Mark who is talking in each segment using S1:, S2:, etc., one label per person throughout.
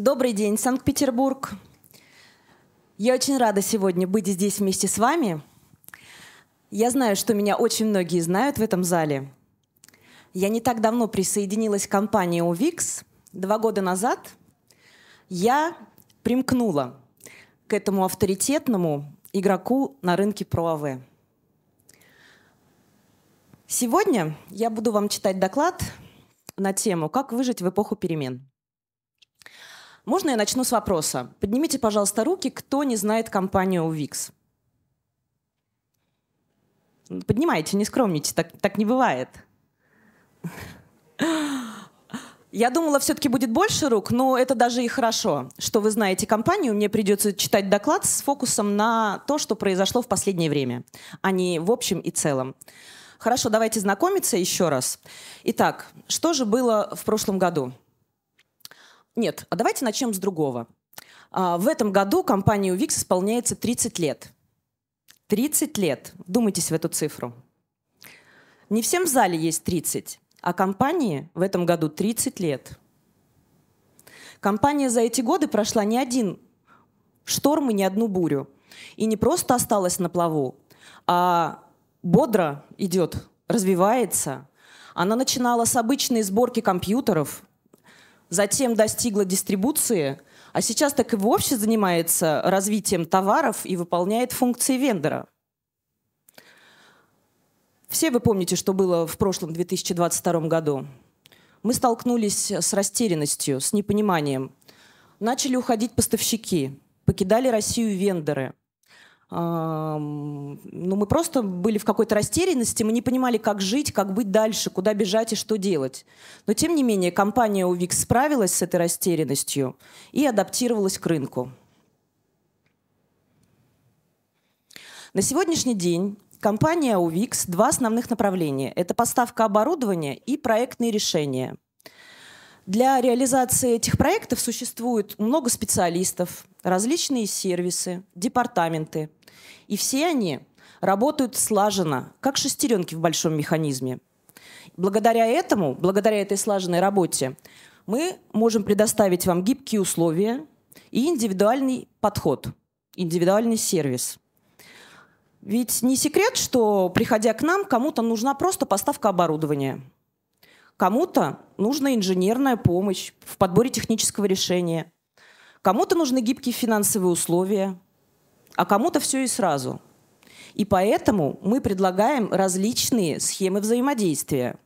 S1: Добрый день, Санкт-Петербург. Я очень рада сегодня быть здесь вместе с вами. Я знаю, что меня очень многие знают в этом зале. Я не так давно присоединилась к компании UVIX. Два года назад я примкнула к этому авторитетному игроку на рынке ProAV. А сегодня я буду вам читать доклад на тему «Как выжить в эпоху перемен». Можно я начну с вопроса? Поднимите, пожалуйста, руки, кто не знает компанию Wix. Поднимайте, не скромните, так, так не бывает. Я думала, все-таки будет больше рук, но это даже и хорошо, что вы знаете компанию. Мне придется читать доклад с фокусом на то, что произошло в последнее время, а не в общем и целом. Хорошо, давайте знакомиться еще раз. Итак, что же было в прошлом году? Нет, а давайте начнем с другого. А, в этом году компании UVX исполняется 30 лет. 30 лет. Вдумайтесь в эту цифру. Не всем в зале есть 30, а компании в этом году 30 лет. Компания за эти годы прошла не один шторм и не одну бурю. И не просто осталась на плаву, а бодро идет, развивается. Она начинала с обычной сборки компьютеров, затем достигла дистрибуции, а сейчас так и вовсе занимается развитием товаров и выполняет функции вендора. Все вы помните, что было в прошлом 2022 году. Мы столкнулись с растерянностью, с непониманием. Начали уходить поставщики, покидали Россию вендоры. А, ну, мы просто были в какой-то растерянности, мы не понимали, как жить, как быть дальше, куда бежать и что делать. Но, тем не менее, компания UVIX справилась с этой растерянностью и адаптировалась к рынку. На сегодняшний день компания UVIX два основных направления. Это поставка оборудования и проектные решения. Для реализации этих проектов существует много специалистов, различные сервисы, департаменты. И все они работают слаженно, как шестеренки в большом механизме. Благодаря этому, благодаря этой слаженной работе, мы можем предоставить вам гибкие условия и индивидуальный подход, индивидуальный сервис. Ведь не секрет, что, приходя к нам, кому-то нужна просто поставка оборудования. Кому-то нужна инженерная помощь в подборе технического решения. Кому-то нужны гибкие финансовые условия, а кому-то все и сразу. И поэтому мы предлагаем различные схемы взаимодействия.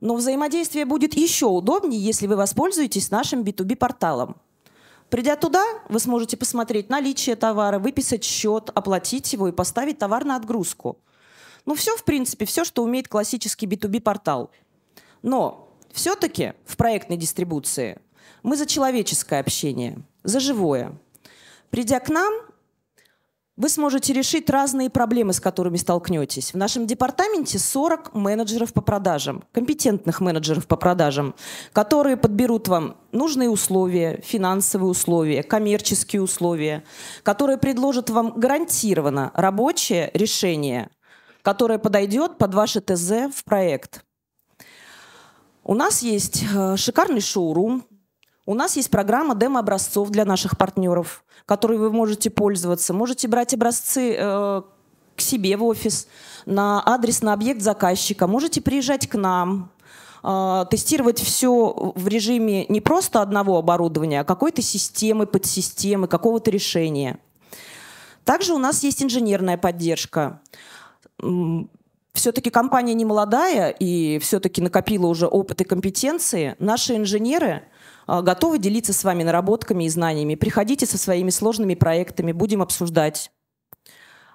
S1: Но взаимодействие будет еще удобнее, если вы воспользуетесь нашим B2B-порталом. Придя туда, вы сможете посмотреть наличие товара, выписать счет, оплатить его и поставить товар на отгрузку. Ну все, в принципе, все, что умеет классический B2B-портал. Но все-таки в проектной дистрибуции мы за человеческое общение, за живое. Придя к нам, вы сможете решить разные проблемы, с которыми столкнетесь. В нашем департаменте 40 менеджеров по продажам, компетентных менеджеров по продажам, которые подберут вам нужные условия, финансовые условия, коммерческие условия, которые предложат вам гарантированно рабочее решение, которое подойдет под ваше ТЗ в проект. У нас есть э, шикарный шоурум, у нас есть программа демо-образцов для наших партнеров, которые вы можете пользоваться. Можете брать образцы э, к себе в офис, на адрес, на объект заказчика. Можете приезжать к нам, э, тестировать все в режиме не просто одного оборудования, а какой-то системы, подсистемы, какого-то решения. Также у нас есть инженерная поддержка. Все-таки компания не молодая и все-таки накопила уже опыт и компетенции. Наши инженеры – а, готовы делиться с вами наработками и знаниями. Приходите со своими сложными проектами, будем обсуждать.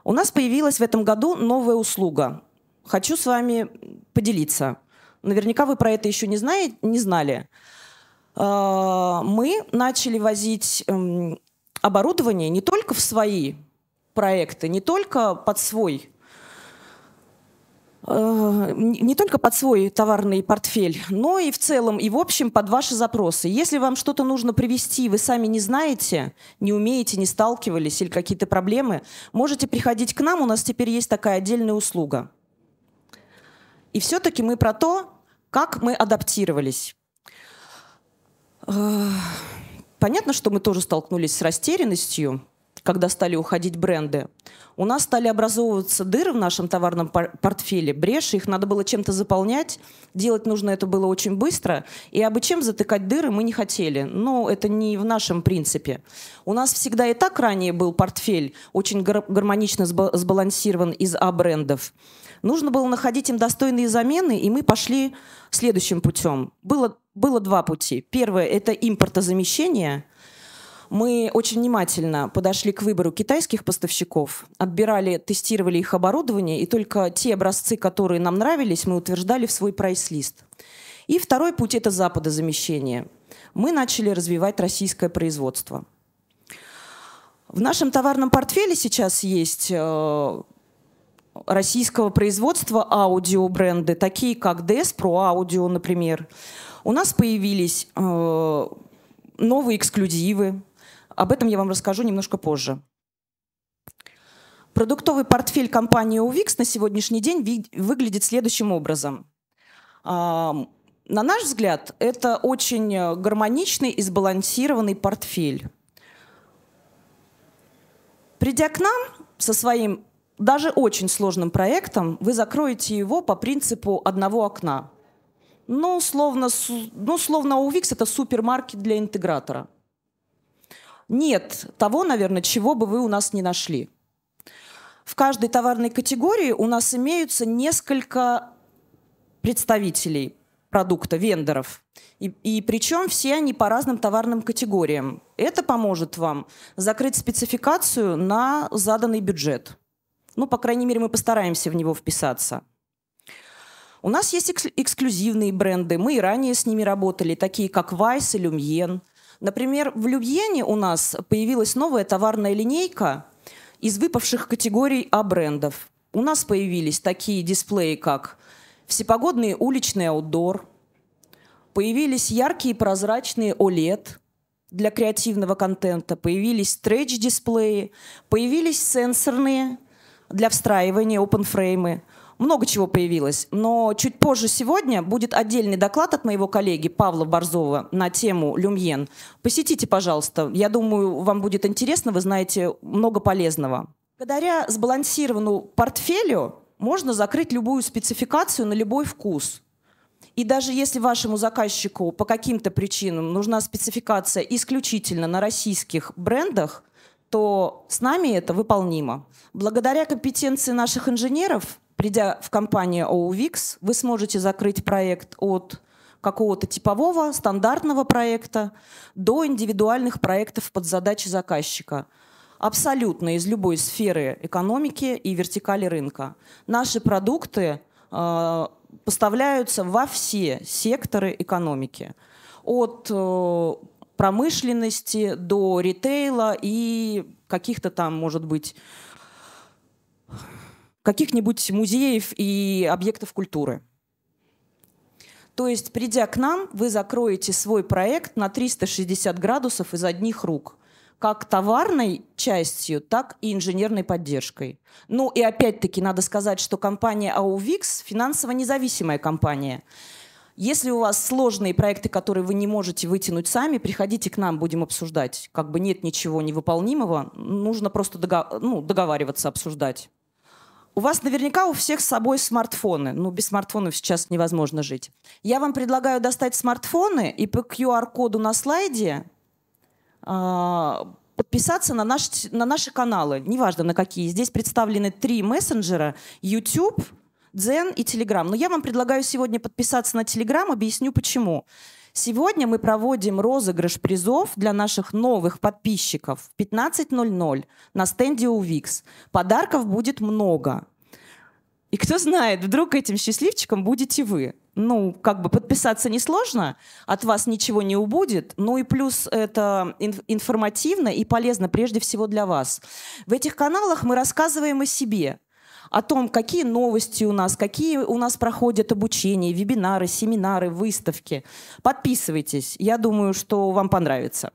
S1: У нас появилась в этом году новая услуга. Хочу с вами поделиться. Наверняка вы про это еще не, знаете, не знали. А, мы начали возить эм, оборудование не только в свои проекты, не только под свой не только под свой товарный портфель, но и в целом, и в общем под ваши запросы. Если вам что-то нужно привезти, вы сами не знаете, не умеете, не сталкивались или какие-то проблемы, можете приходить к нам, у нас теперь есть такая отдельная услуга. И все-таки мы про то, как мы адаптировались. Э, понятно, что мы тоже столкнулись с растерянностью, когда стали уходить бренды, у нас стали образовываться дыры в нашем товарном портфеле, бреши, их надо было чем-то заполнять, делать нужно это было очень быстро, и обы чем затыкать дыры мы не хотели, но это не в нашем принципе. У нас всегда и так ранее был портфель, очень гар гармонично сбалансирован из А-брендов. Нужно было находить им достойные замены, и мы пошли следующим путем. Было, было два пути. Первое – это импортозамещение – мы очень внимательно подошли к выбору китайских поставщиков, отбирали, тестировали их оборудование, и только те образцы, которые нам нравились, мы утверждали в свой прайс-лист. И второй путь – это западозамещение. Мы начали развивать российское производство. В нашем товарном портфеле сейчас есть э, российского производства аудиобренды, такие как DS Pro Audio, например. У нас появились э, новые эксклюзивы, об этом я вам расскажу немножко позже. Продуктовый портфель компании UVIX на сегодняшний день выглядит следующим образом. На наш взгляд, это очень э, гармоничный и сбалансированный портфель. Придя к нам со своим даже очень сложным проектом, вы закроете его по принципу одного окна. Ну, словно, ну, словно UVIX – это супермаркет для интегратора – нет того, наверное, чего бы вы у нас не нашли. В каждой товарной категории у нас имеются несколько представителей продукта, вендоров. И, и причем все они по разным товарным категориям. Это поможет вам закрыть спецификацию на заданный бюджет. Ну, по крайней мере, мы постараемся в него вписаться. У нас есть эксклюзивные бренды. Мы и ранее с ними работали, такие как Vice и Lumion – Например, в Любьене у нас появилась новая товарная линейка из выпавших категорий А-брендов. У нас появились такие дисплеи, как всепогодный уличный аутдор, появились яркие прозрачные OLED для креативного контента, появились стретч-дисплеи, появились сенсорные для встраивания open фреймы – много чего появилось, но чуть позже сегодня будет отдельный доклад от моего коллеги Павла Борзова на тему «Люмьен». Посетите, пожалуйста. Я думаю, вам будет интересно, вы знаете много полезного. Благодаря сбалансированному портфелю можно закрыть любую спецификацию на любой вкус. И даже если вашему заказчику по каким-то причинам нужна спецификация исключительно на российских брендах, то с нами это выполнимо. Благодаря компетенции наших инженеров придя в компанию OUVIX, вы сможете закрыть проект от какого-то типового, стандартного проекта до индивидуальных проектов под задачи заказчика. Абсолютно из любой сферы экономики и вертикали рынка. Наши продукты э, поставляются во все секторы экономики. От э, промышленности до ритейла и каких-то там, может быть, каких-нибудь музеев и объектов культуры. То есть, придя к нам, вы закроете свой проект на 360 градусов из одних рук, как товарной частью, так и инженерной поддержкой. Ну и опять-таки надо сказать, что компания AUVIX – финансово независимая компания. Если у вас сложные проекты, которые вы не можете вытянуть сами, приходите к нам, будем обсуждать. Как бы нет ничего невыполнимого, нужно просто догов... ну, договариваться, обсуждать. У вас наверняка у всех с собой смартфоны. Ну, без смартфонов сейчас невозможно жить. Я вам предлагаю достать смартфоны и по QR-коду на слайде э, подписаться на, наш, на наши каналы, неважно на какие. Здесь представлены три мессенджера, YouTube, Дзен и Telegram. Но я вам предлагаю сегодня подписаться на Telegram, объясню почему. Сегодня мы проводим розыгрыш призов для наших новых подписчиков в 15.00 на стенде у Викс. Подарков будет много. И кто знает, вдруг этим счастливчиком будете вы. Ну, как бы подписаться несложно, от вас ничего не убудет, ну и плюс это информативно и полезно прежде всего для вас. В этих каналах мы рассказываем о себе, о том, какие новости у нас, какие у нас проходят обучения, вебинары, семинары, выставки. Подписывайтесь, я думаю, что вам понравится.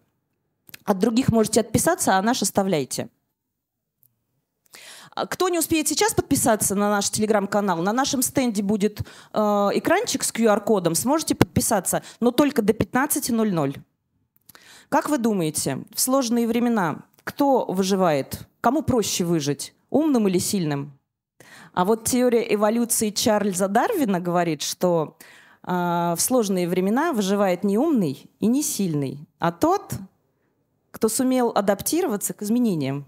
S1: От других можете отписаться, а наш оставляйте. А кто не успеет сейчас подписаться на наш телеграм-канал, на нашем стенде будет э, экранчик с QR-кодом, сможете подписаться, но только до 15.00. Как вы думаете, в сложные времена кто выживает? Кому проще выжить? Умным или сильным? А вот теория эволюции Чарльза Дарвина говорит, что э, в сложные времена выживает не умный и не сильный, а тот, кто сумел адаптироваться к изменениям.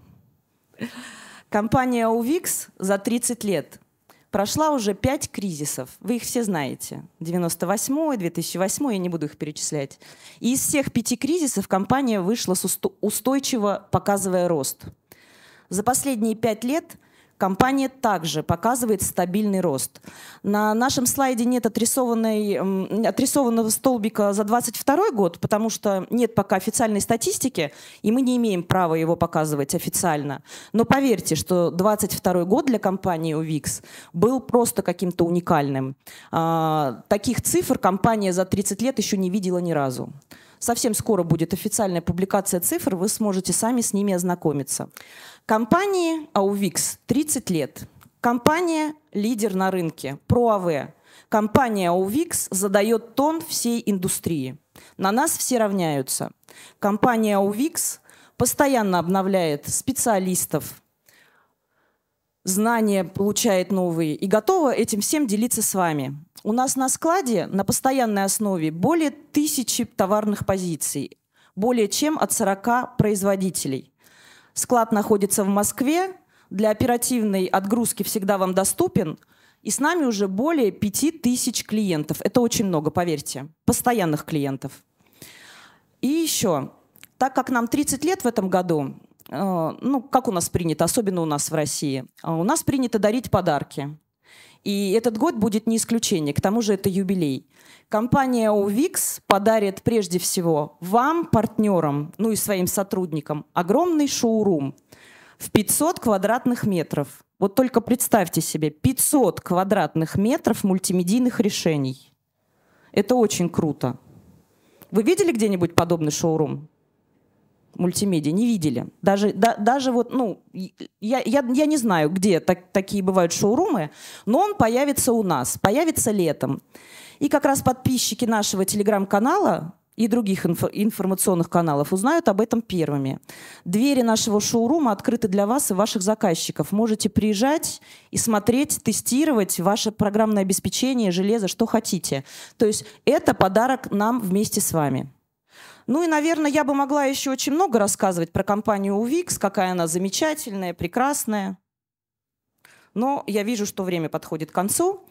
S1: Компания UVX за 30 лет прошла уже 5 кризисов. Вы их все знаете. 98 2008 я не буду их перечислять. И из всех пяти кризисов компания вышла устойчиво, показывая рост. За последние пять лет – Компания также показывает стабильный рост. На нашем слайде нет отрисованной, отрисованного столбика за 2022 год, потому что нет пока официальной статистики, и мы не имеем права его показывать официально. Но поверьте, что 2022 год для компании UVIX был просто каким-то уникальным. А, таких цифр компания за 30 лет еще не видела ни разу. Совсем скоро будет официальная публикация цифр, вы сможете сами с ними ознакомиться. Компании AUVIX 30 лет. Компания лидер на рынке, ProAV. А Компания AUVIX задает тон всей индустрии. На нас все равняются. Компания AUVIX постоянно обновляет специалистов, знания получает новые и готова этим всем делиться с вами. У нас на складе на постоянной основе более тысячи товарных позиций, более чем от 40 производителей. Склад находится в Москве, для оперативной отгрузки всегда вам доступен, и с нами уже более 5000 клиентов. Это очень много, поверьте, постоянных клиентов. И еще, так как нам 30 лет в этом году, э, ну, как у нас принято, особенно у нас в России, э, у нас принято дарить подарки. И этот год будет не исключение, к тому же это юбилей. Компания OVIX подарит прежде всего вам, партнерам, ну и своим сотрудникам, огромный шоурум в 500 квадратных метров. Вот только представьте себе, 500 квадратных метров мультимедийных решений. Это очень круто. Вы видели где-нибудь подобный шоурум? мультимедиа не видели. Даже, да, даже вот, ну, я, я, я не знаю, где так, такие бывают шоурумы, но он появится у нас, появится летом. И как раз подписчики нашего телеграм-канала и других инф информационных каналов узнают об этом первыми. Двери нашего шоурума открыты для вас и ваших заказчиков. Можете приезжать и смотреть, тестировать ваше программное обеспечение, железо, что хотите. То есть это подарок нам вместе с вами. Ну и, наверное, я бы могла еще очень много рассказывать про компанию UVIX, какая она замечательная, прекрасная. Но я вижу, что время подходит к концу.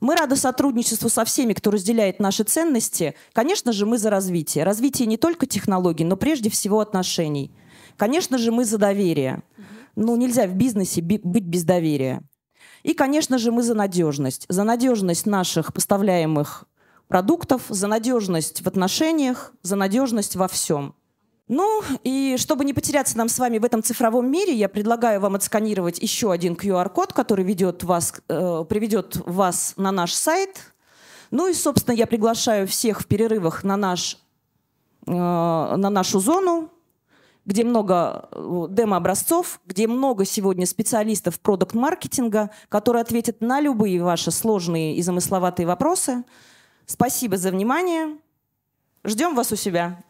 S1: Мы рады сотрудничеству со всеми, кто разделяет наши ценности. Конечно же, мы за развитие. Развитие не только технологий, но прежде всего отношений. Конечно же, мы за доверие. Ну, нельзя в бизнесе быть без доверия. И, конечно же, мы за надежность. За надежность наших поставляемых продуктов, за надежность в отношениях, за надежность во всем. Ну и чтобы не потеряться нам с вами в этом цифровом мире, я предлагаю вам отсканировать еще один QR-код, который ведет вас, э, приведет вас на наш сайт. Ну и, собственно, я приглашаю всех в перерывах на, наш, э, на нашу зону, где много э, демо-образцов, где много сегодня специалистов продукт-маркетинга, которые ответят на любые ваши сложные и замысловатые вопросы – Спасибо за внимание. Ждем вас у себя.